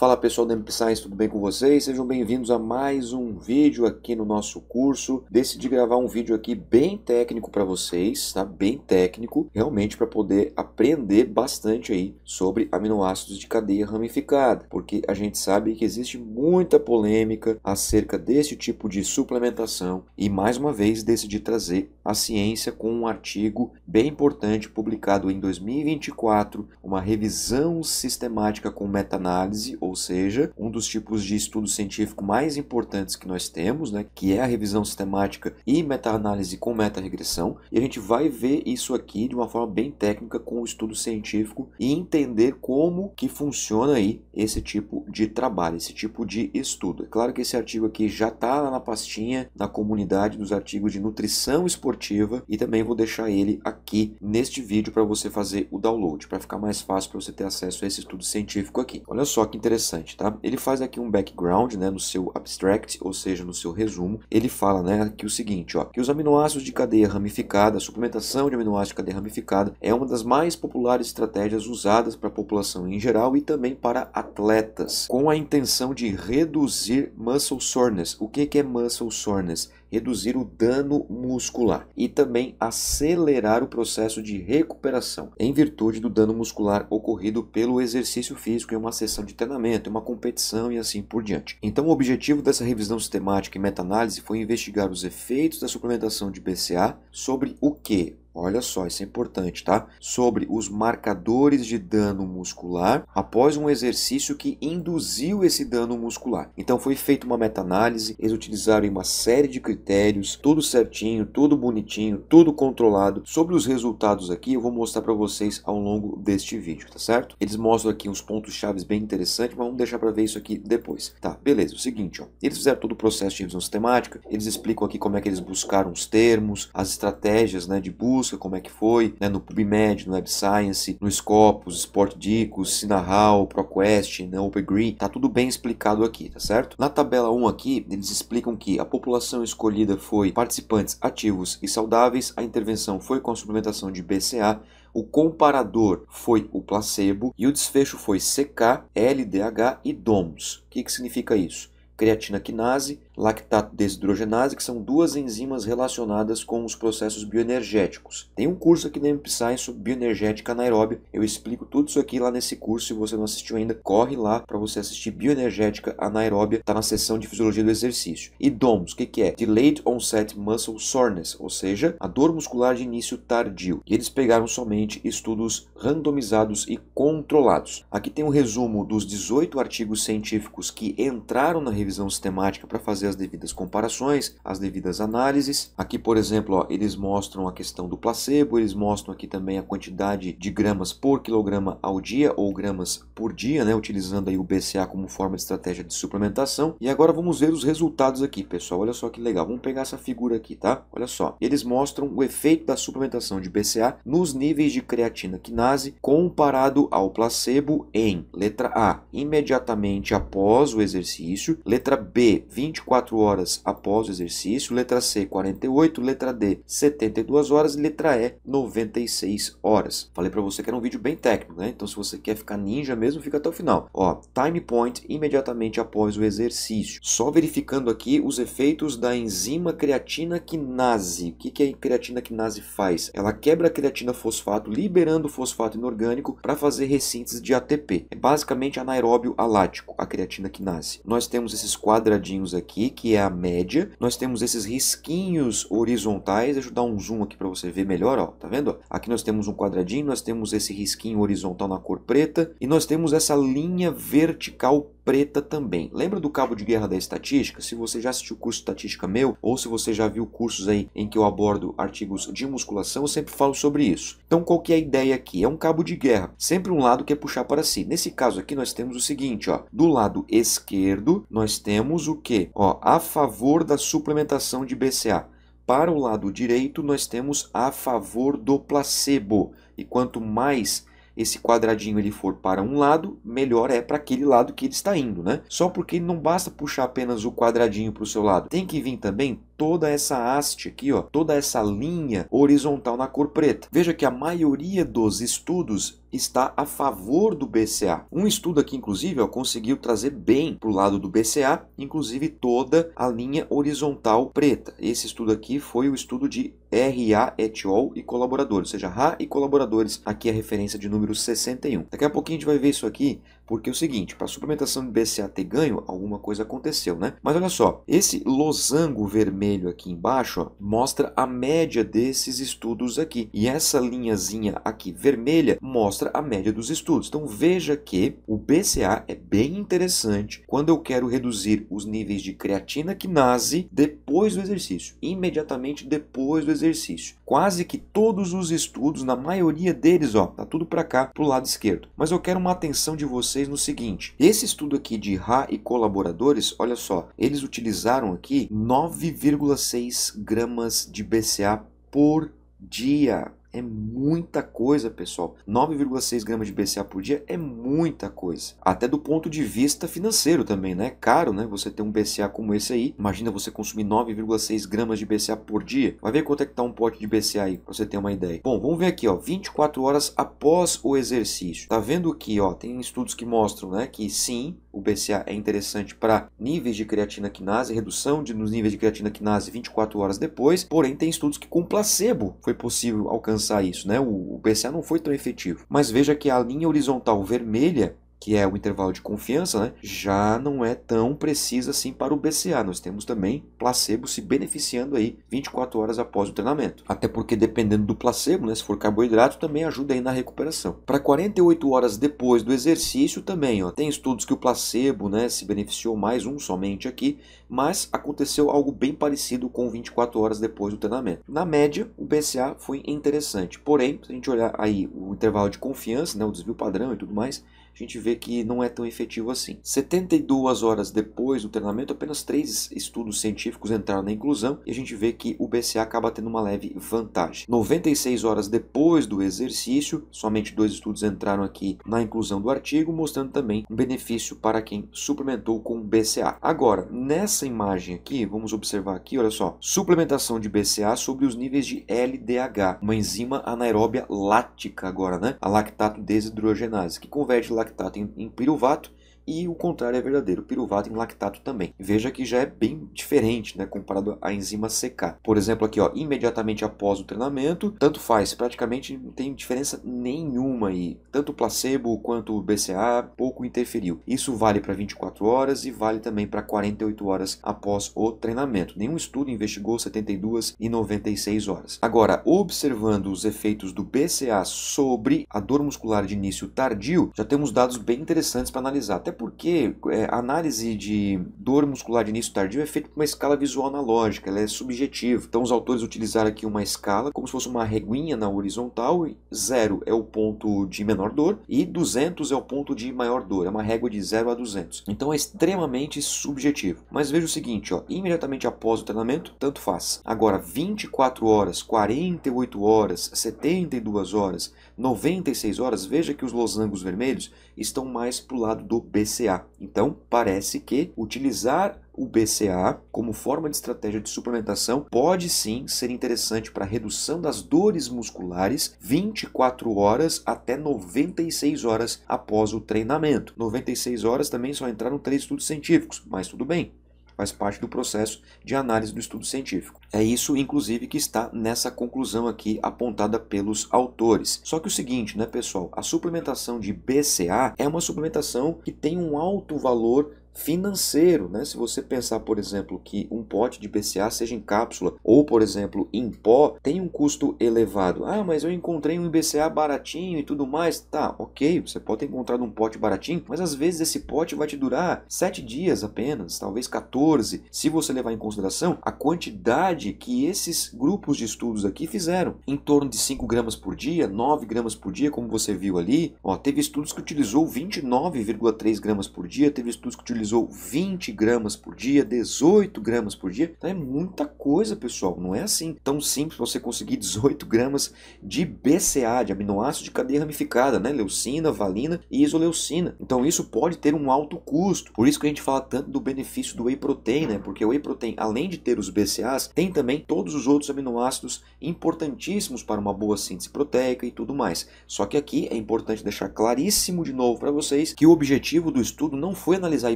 Fala pessoal da MP Science, tudo bem com vocês? Sejam bem-vindos a mais um vídeo aqui no nosso curso. Decidi gravar um vídeo aqui bem técnico para vocês, tá? Bem técnico, realmente para poder aprender bastante aí sobre aminoácidos de cadeia ramificada, porque a gente sabe que existe muita polêmica acerca desse tipo de suplementação e mais uma vez decidi trazer a ciência com um artigo bem importante publicado em 2024, uma revisão sistemática com meta-análise ou seja, um dos tipos de estudo científico mais importantes que nós temos, né, que é a revisão sistemática e meta-análise com meta-regressão, e a gente vai ver isso aqui de uma forma bem técnica com o estudo científico e entender como que funciona aí esse tipo de trabalho, esse tipo de estudo. É claro que esse artigo aqui já está na pastinha da comunidade dos artigos de nutrição esportiva e também vou deixar ele aqui neste vídeo para você fazer o download, para ficar mais fácil para você ter acesso a esse estudo científico aqui. Olha só que interessante interessante, tá? Ele faz aqui um background, né, no seu abstract, ou seja, no seu resumo. Ele fala, né, aqui o seguinte, ó, que os aminoácidos de cadeia ramificada, a suplementação de aminoácidos de cadeia ramificada é uma das mais populares estratégias usadas para a população em geral e também para atletas, com a intenção de reduzir muscle soreness. O que que é muscle soreness? reduzir o dano muscular e também acelerar o processo de recuperação em virtude do dano muscular ocorrido pelo exercício físico em uma sessão de treinamento, em uma competição e assim por diante. Então, o objetivo dessa revisão sistemática e meta-análise foi investigar os efeitos da suplementação de BCA sobre o que, Olha só, isso é importante, tá? Sobre os marcadores de dano muscular após um exercício que induziu esse dano muscular. Então foi feita uma meta-análise, eles utilizaram uma série de critérios, tudo certinho, tudo bonitinho, tudo controlado. Sobre os resultados aqui, eu vou mostrar para vocês ao longo deste vídeo, tá certo? Eles mostram aqui uns pontos chaves bem interessantes, mas vamos deixar para ver isso aqui depois. Tá, beleza. É o seguinte, ó, eles fizeram todo o processo de revisão sistemática, eles explicam aqui como é que eles buscaram os termos, as estratégias, né, de busca busca, como é que foi, né, no PubMed, no Web Science, no Scopus, Sportdicus, Sinahal, ProQuest, né, OpenGreen, tá tudo bem explicado aqui, tá certo? Na tabela 1 aqui, eles explicam que a população escolhida foi participantes ativos e saudáveis, a intervenção foi com a suplementação de BCA, o comparador foi o placebo e o desfecho foi CK, LDH e DOMS. O que, que significa isso? Creatina quinase, lactato desidrogenase, que são duas enzimas relacionadas com os processos bioenergéticos. Tem um curso aqui na MPScience sobre bioenergética anaeróbia, eu explico tudo isso aqui lá nesse curso, se você não assistiu ainda, corre lá para você assistir bioenergética anaeróbia, está na seção de fisiologia do exercício. E DOMS, o que, que é? Delayed Onset Muscle Soreness, ou seja, a dor muscular de início tardio. E eles pegaram somente estudos randomizados e controlados. Aqui tem um resumo dos 18 artigos científicos que entraram na revisão sistemática para fazer fazer as devidas comparações, as devidas análises. Aqui, por exemplo, ó, eles mostram a questão do placebo, eles mostram aqui também a quantidade de gramas por quilograma ao dia ou gramas por dia, né, utilizando aí o BCA como forma de estratégia de suplementação. E agora vamos ver os resultados aqui, pessoal. Olha só que legal. Vamos pegar essa figura aqui, tá? Olha só. Eles mostram o efeito da suplementação de BCA nos níveis de creatina quinase comparado ao placebo em letra A, imediatamente após o exercício, letra B, 24 24 horas após o exercício, letra C, 48, letra D, 72 horas e letra E, 96 horas. Falei para você que era um vídeo bem técnico, né? Então se você quer ficar ninja mesmo, fica até o final. Ó, time point imediatamente após o exercício. Só verificando aqui os efeitos da enzima creatina quinase. O que, que a creatina quinase faz? Ela quebra a creatina fosfato, liberando o fosfato inorgânico para fazer recintes de ATP. É basicamente anaeróbio alático, a creatina quinase. Nós temos esses quadradinhos aqui aqui, que é a média. Nós temos esses risquinhos horizontais. Deixa eu dar um zoom aqui para você ver melhor, ó. Tá vendo? Aqui nós temos um quadradinho, nós temos esse risquinho horizontal na cor preta e nós temos essa linha vertical preta também. Lembra do cabo de guerra da estatística? Se você já assistiu o curso de estatística meu, ou se você já viu cursos aí em que eu abordo artigos de musculação, eu sempre falo sobre isso. Então qual que é a ideia aqui? É um cabo de guerra, sempre um lado quer puxar para si. Nesse caso aqui nós temos o seguinte, ó, do lado esquerdo nós temos o que? Ó, a favor da suplementação de BCA. Para o lado direito nós temos a favor do placebo. E quanto mais esse quadradinho ele for para um lado, melhor é para aquele lado que ele está indo, né? Só porque não basta puxar apenas o quadradinho para o seu lado, tem que vir também toda essa haste aqui, ó, toda essa linha horizontal na cor preta. Veja que a maioria dos estudos está a favor do BCA. Um estudo aqui, inclusive, ó, conseguiu trazer bem para o lado do BCA, inclusive toda a linha horizontal preta. Esse estudo aqui foi o estudo de RA et al. e colaboradores, ou seja, RA e colaboradores. Aqui é a referência de número 61. Daqui a pouquinho a gente vai ver isso aqui porque é o seguinte, para a suplementação de BCA ter ganho, alguma coisa aconteceu, né? Mas olha só, esse losango vermelho aqui embaixo ó, mostra a média desses estudos aqui. E essa linhazinha aqui vermelha mostra a média dos estudos. Então veja que o BCA é bem interessante quando eu quero reduzir os níveis de creatina quinase depois do exercício, imediatamente depois do exercício. Quase que todos os estudos, na maioria deles, ó, tá tudo para cá, pro lado esquerdo. Mas eu quero uma atenção de você vocês no seguinte: esse estudo aqui de Ra e colaboradores, olha só, eles utilizaram aqui 9,6 gramas de BCA por dia é muita coisa, pessoal. 9,6 gramas de BCA por dia é muita coisa. Até do ponto de vista financeiro também, né? É caro, né? Você ter um BCA como esse aí. Imagina você consumir 9,6 gramas de BCA por dia. Vai ver quanto é que tá um pote de BCA aí, pra você ter uma ideia. Bom, vamos ver aqui, ó. 24 horas após o exercício. Tá vendo aqui, ó, tem estudos que mostram, né, que sim, o BCA é interessante para níveis de creatina quinase, redução de, nos níveis de creatina quinase 24 horas depois. Porém, tem estudos que com placebo foi possível alcançar pensar isso, né? O, o PCA não foi tão efetivo. Mas veja que a linha horizontal vermelha que é o intervalo de confiança, né, já não é tão precisa assim para o BCA. Nós temos também placebo se beneficiando aí 24 horas após o treinamento. Até porque dependendo do placebo, né, se for carboidrato, também ajuda aí na recuperação. Para 48 horas depois do exercício também, ó, tem estudos que o placebo, né, se beneficiou mais um somente aqui, mas aconteceu algo bem parecido com 24 horas depois do treinamento. Na média, o BCA foi interessante. Porém, se a gente olhar aí o intervalo de confiança, né, o desvio padrão e tudo mais, gente vê que não é tão efetivo assim. 72 horas depois do treinamento, apenas três estudos científicos entraram na inclusão e a gente vê que o BCA acaba tendo uma leve vantagem. 96 horas depois do exercício, somente dois estudos entraram aqui na inclusão do artigo, mostrando também um benefício para quem suplementou com BCA. Agora, nessa imagem aqui, vamos observar aqui, olha só, suplementação de BCA sobre os níveis de LDH, uma enzima anaeróbia lática agora, né? A lactato desidrogenase, que converte lactato que está em piruvato, e o contrário é verdadeiro, piruvato em lactato também. Veja que já é bem diferente, né, comparado à enzima CK. Por exemplo, aqui, ó, imediatamente após o treinamento, tanto faz, praticamente não tem diferença nenhuma aí. Tanto o placebo quanto o BCA pouco interferiu. Isso vale para 24 horas e vale também para 48 horas após o treinamento. Nenhum estudo investigou 72 e 96 horas. Agora, observando os efeitos do BCA sobre a dor muscular de início tardio, já temos dados bem interessantes para analisar. Até até porque é, a análise de dor muscular de início tardio é feita com uma escala visual analógica, ela é subjetiva. Então os autores utilizaram aqui uma escala como se fosse uma reguinha na horizontal, e 0 é o ponto de menor dor e 200 é o ponto de maior dor, é uma régua de 0 a 200. Então é extremamente subjetivo. Mas veja o seguinte, ó, imediatamente após o treinamento, tanto faz. Agora 24 horas, 48 horas, 72 horas, 96 horas, veja que os losangos vermelhos estão mais para o lado do BCA. Então, parece que utilizar o BCA como forma de estratégia de suplementação pode sim ser interessante para redução das dores musculares 24 horas até 96 horas após o treinamento. 96 horas também só entraram três estudos científicos, mas tudo bem faz parte do processo de análise do estudo científico. É isso, inclusive, que está nessa conclusão aqui apontada pelos autores. Só que o seguinte, né, pessoal? A suplementação de BCA é uma suplementação que tem um alto valor financeiro, né? Se você pensar, por exemplo, que um pote de BCA seja em cápsula ou, por exemplo, em pó, tem um custo elevado. Ah, mas eu encontrei um BCA baratinho e tudo mais. Tá, ok, você pode ter encontrado um pote baratinho, mas às vezes esse pote vai te durar 7 dias apenas, talvez 14, se você levar em consideração a quantidade que esses grupos de estudos aqui fizeram, em torno de 5 gramas por dia, 9 gramas por dia, como você viu ali. Ó, teve estudos que utilizou 29,3 gramas por dia, teve estudos que utilizou utilizou 20 gramas por dia, 18 gramas por dia. Então é muita coisa, pessoal. Não é assim tão simples você conseguir 18 gramas de BCA, de aminoácido de cadeia ramificada, né? Leucina, valina e isoleucina. Então isso pode ter um alto custo. Por isso que a gente fala tanto do benefício do whey protein, né? Porque o whey protein, além de ter os BCA's, tem também todos os outros aminoácidos importantíssimos para uma boa síntese proteica e tudo mais. Só que aqui é importante deixar claríssimo de novo para vocês que o objetivo do estudo não foi analisar a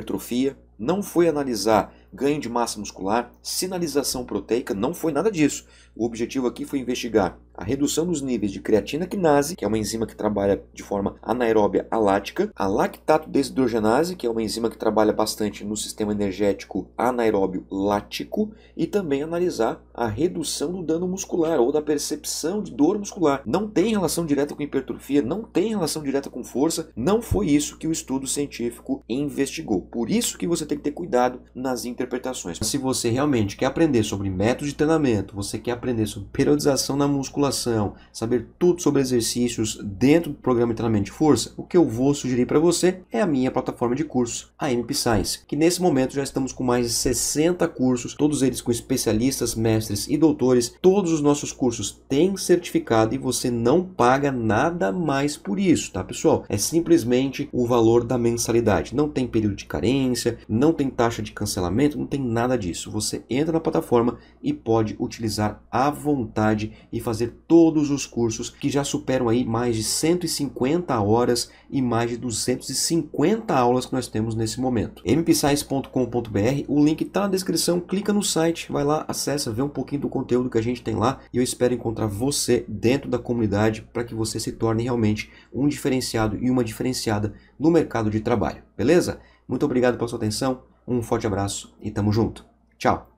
hipertrofia, não foi analisar ganho de massa muscular, sinalização proteica, não foi nada disso. O objetivo aqui foi investigar a redução dos níveis de creatina quinase, que é uma enzima que trabalha de forma anaeróbia alática, a lactato desidrogenase, que é uma enzima que trabalha bastante no sistema energético anaeróbio lático, e também analisar a redução do dano muscular ou da percepção de dor muscular. Não tem relação direta com hipertrofia, não tem relação direta com força, não foi isso que o estudo científico investigou. Por isso que você tem que ter cuidado nas interpretações. Se você realmente quer aprender sobre método de treinamento, você quer aprender sobre periodização na musculação, saber tudo sobre exercícios dentro do programa de treinamento de força, o que eu vou sugerir para você é a minha plataforma de cursos, a MP Science, que nesse momento já estamos com mais de 60 cursos, todos eles com especialistas, mestres e doutores. Todos os nossos cursos têm certificado e você não paga nada mais por isso, tá, pessoal? É simplesmente o valor da mensalidade. Não tem período de carência, não tem taxa de cancelamento, não tem nada disso. Você entra na plataforma e pode utilizar à vontade e fazer todos os cursos que já superam aí mais de 150 horas e mais de 250 aulas que nós temos nesse momento. mpsize.com.br, o link está na descrição, clica no site, vai lá, acessa, vê um pouquinho do conteúdo que a gente tem lá e eu espero encontrar você dentro da comunidade para que você se torne realmente um diferenciado e uma diferenciada no mercado de trabalho, beleza? Muito obrigado pela sua atenção, um forte abraço e tamo junto. Tchau!